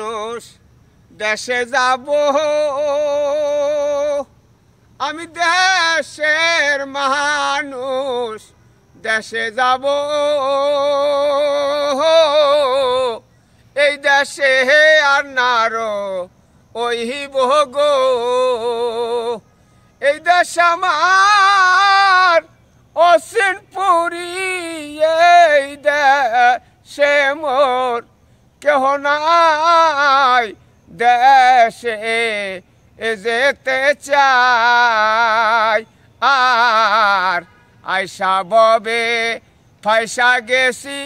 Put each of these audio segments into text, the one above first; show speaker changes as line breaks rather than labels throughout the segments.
মানুষ দেশে যাব আমি দেশের মানুষ দেশে যাব এই দেশে হে আর নার ওই ভোগ এই দেশ আমার অসিন পুরী এই দেশে মোর কেহ না দেশে যেতে চাই আর আয়সা ববে ফাইসা গেছি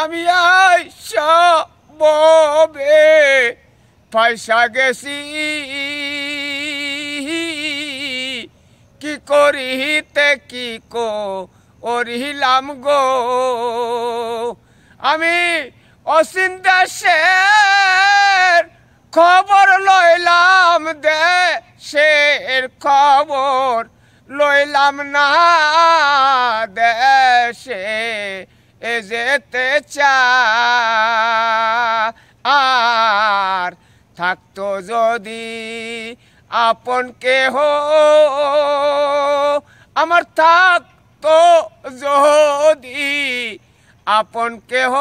আমি আয়সা ববে ফাইসা গেছি কি করিতে কি কো ওরিলাম গো আমি অসীন দেশের খবর লইলাম দে শের খবর লইলাম না দেশে এ যেতে আর থাকতো যদি আপন কেহ আমার থাকতো যো আপন কেহ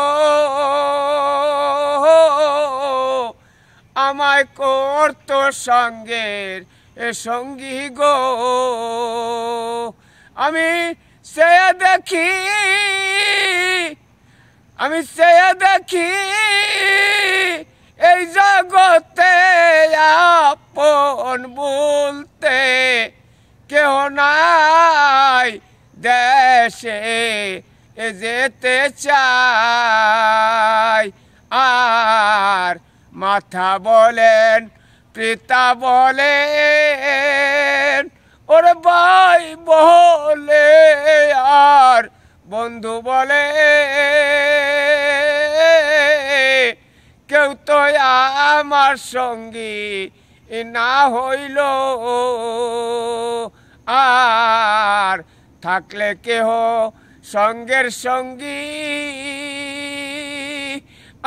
আমায় করত সঙ্গের এ সঙ্গী গো আমি সে দেখি আমি সে দেখি এই জগতে আপন বলতে কেহ নাই দেশে যেতে চাই আর মাথা বলেন পিতা বলেন ওর ভাই বলে আর বন্ধু বলে কেউ তো আমার সঙ্গী না হইল আর থাকলে কেহ সঙ্গের সঙ্গী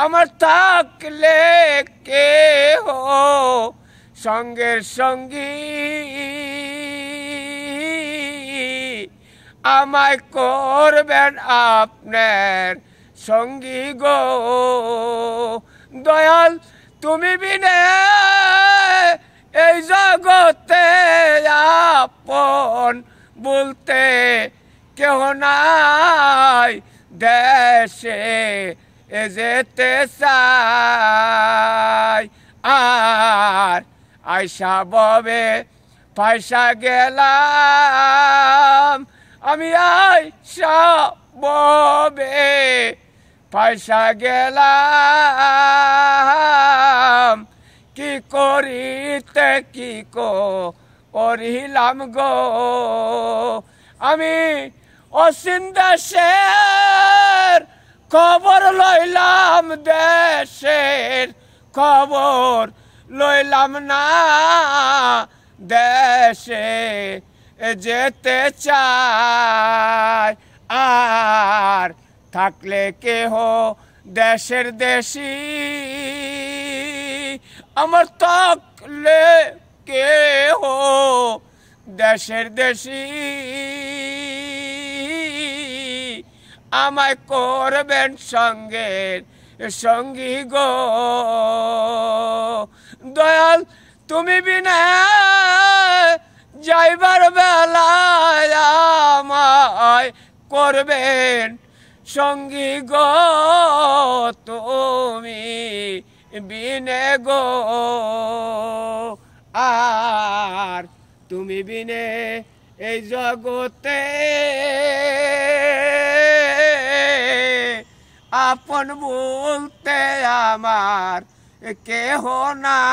আমার থাকলে কে হো সঙ্গের সঙ্গী আমায় করবেন আপনার সঙ্গী গো দয়াল তুমি বিনে এই জগতে আপন বলতে কেহ নাই দেশে যেতে চাই আর আইসা ববে পয়সা গেলাম আমি আয়সা ববে পয়সা গেলাম কি করিতে কি করিলাম গো আমি অসীম দেশের খবর লইলাম দেশের খবর লইলাম না দেশে যেতে চাই আর থাকলে কেহ দেশের দেশি আমার তকলে কেহ দেশের দেশি আমায় করবেন সঙ্গে সঙ্গী গো দয়াল তুমি বিনা যাইবার বেলা আমায় করবেন সঙ্গী গো তুমি বিনে গো আর তুমি বিনে এই জগতে আপন বলতে আমার কেহ না